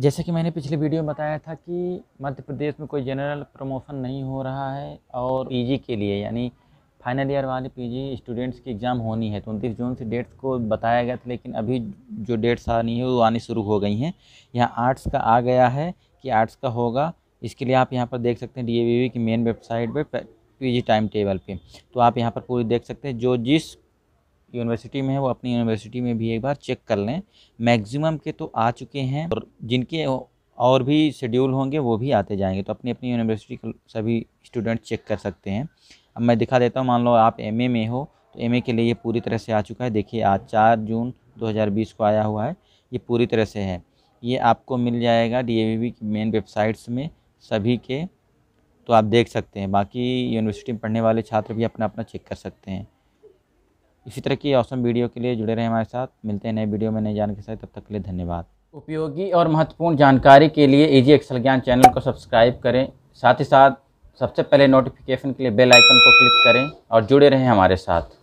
जैसे कि मैंने पिछले वीडियो में बताया था कि मध्य प्रदेश में कोई जनरल प्रमोशन नहीं हो रहा है और पीजी के लिए यानी फाइनल ईयर वाले पीजी स्टूडेंट्स की एग्ज़ाम होनी है तो उनतीस जून से डेट्स को बताया गया था लेकिन अभी जो डेट्स आनी है वो आनी शुरू हो गई हैं यहाँ आर्ट्स का आ गया है कि आर्ट्स का होगा इसके लिए आप यहाँ पर देख सकते हैं डी की मेन वेबसाइट पर पी टाइम टेबल पर तो आप यहाँ पर पूरी देख सकते हैं जो जिस यूनिवर्सिटी में है वो अपनी यूनिवर्सिटी में भी एक बार चेक कर लें मैक्सिमम के तो आ चुके हैं और जिनके और भी शेड्यूल होंगे वो भी आते जाएंगे तो अपनी अपनी यूनिवर्सिटी के सभी स्टूडेंट चेक कर सकते हैं अब मैं दिखा देता हूँ मान लो आप एम में हो तो एम के लिए ये पूरी तरह से आ चुका है देखिए आज चार जून 2020 को आया हुआ है ये पूरी तरह से है ये आपको मिल जाएगा डी की मेन वेबसाइट्स में सभी के तो आप देख सकते हैं बाकी यूनिवर्सिटी में पढ़ने वाले छात्र भी अपना अपना चेक कर सकते हैं इसी तरह की औसम वीडियो के लिए जुड़े रहें हमारे साथ मिलते हैं नए वीडियो में नए जान के साथ तब तक के लिए धन्यवाद उपयोगी और महत्वपूर्ण जानकारी के लिए जी एक्सल ज्ञान चैनल को सब्सक्राइब करें साथ ही साथ सबसे पहले नोटिफिकेशन के लिए बेल आइकन को क्लिक करें और जुड़े रहें हमारे साथ